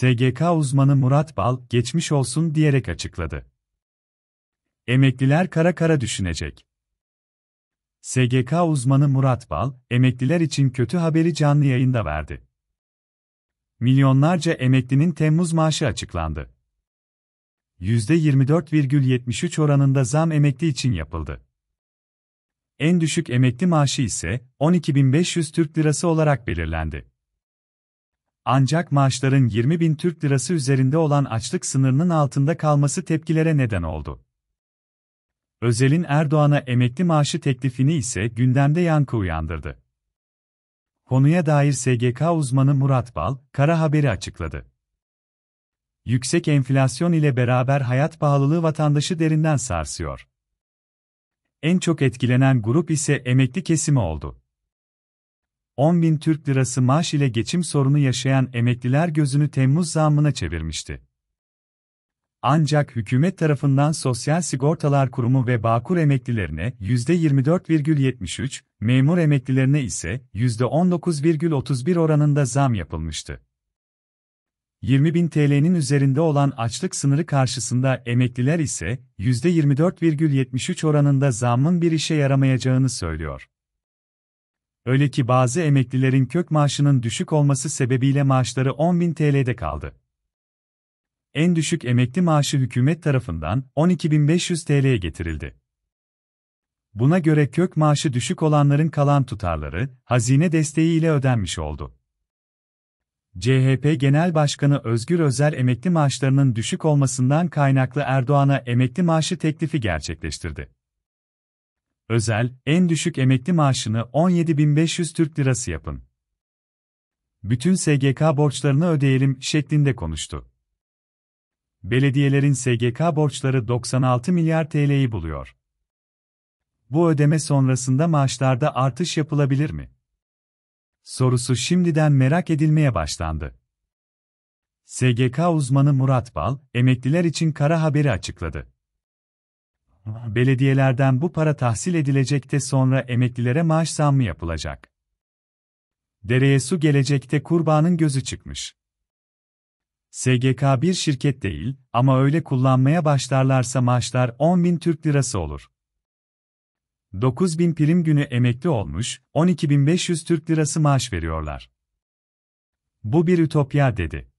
SGK uzmanı Murat Bal, geçmiş olsun diyerek açıkladı. Emekliler kara kara düşünecek. SGK uzmanı Murat Bal, emekliler için kötü haberi canlı yayında verdi. Milyonlarca emeklinin Temmuz maaşı açıklandı. %24,73 oranında zam emekli için yapıldı. En düşük emekli maaşı ise 12.500 Türk Lirası olarak belirlendi. Ancak maaşların 20 bin Türk lirası üzerinde olan açlık sınırının altında kalması tepkilere neden oldu. Özel'in Erdoğan'a emekli maaşı teklifini ise gündemde yankı uyandırdı. Konuya dair SGK uzmanı Murat Bal, Kara Haber'i açıkladı. Yüksek enflasyon ile beraber hayat pahalılığı vatandaşı derinden sarsıyor. En çok etkilenen grup ise emekli kesimi oldu. 10 bin Türk lirası maaş ile geçim sorunu yaşayan emekliler gözünü Temmuz zammına çevirmişti. Ancak hükümet tarafından Sosyal Sigortalar Kurumu ve Bağkur emeklilerine %24,73, memur emeklilerine ise %19,31 oranında zam yapılmıştı. 20 bin TL'nin üzerinde olan açlık sınırı karşısında emekliler ise %24,73 oranında zammın bir işe yaramayacağını söylüyor. Öyle ki bazı emeklilerin kök maaşının düşük olması sebebiyle maaşları 10.000 TL'de kaldı. En düşük emekli maaşı hükümet tarafından 12.500 TL'ye getirildi. Buna göre kök maaşı düşük olanların kalan tutarları hazine desteğiyle ödenmiş oldu. CHP Genel Başkanı Özgür Özel emekli maaşlarının düşük olmasından kaynaklı Erdoğan'a emekli maaşı teklifi gerçekleştirdi özel, en düşük emekli maaşını 17.500 Türk Lirası yapın. Bütün SGK borçlarını ödeyelim şeklinde konuştu. Belediyelerin SGK borçları 96 milyar TL'yi buluyor. Bu ödeme sonrasında maaşlarda artış yapılabilir mi? Sorusu şimdiden merak edilmeye başlandı. SGK uzmanı Murat Bal, emekliler için kara haberi açıkladı. Belediyelerden bu para tahsil edilecek de sonra emeklilere maaş zammı yapılacak. Dereye su gelecekte kurbanın gözü çıkmış. SGK bir şirket değil ama öyle kullanmaya başlarlarsa maaşlar 10 bin Türk lirası olur. 9 bin prim günü emekli olmuş, 12.500 Türk lirası maaş veriyorlar. Bu bir ütopya dedi.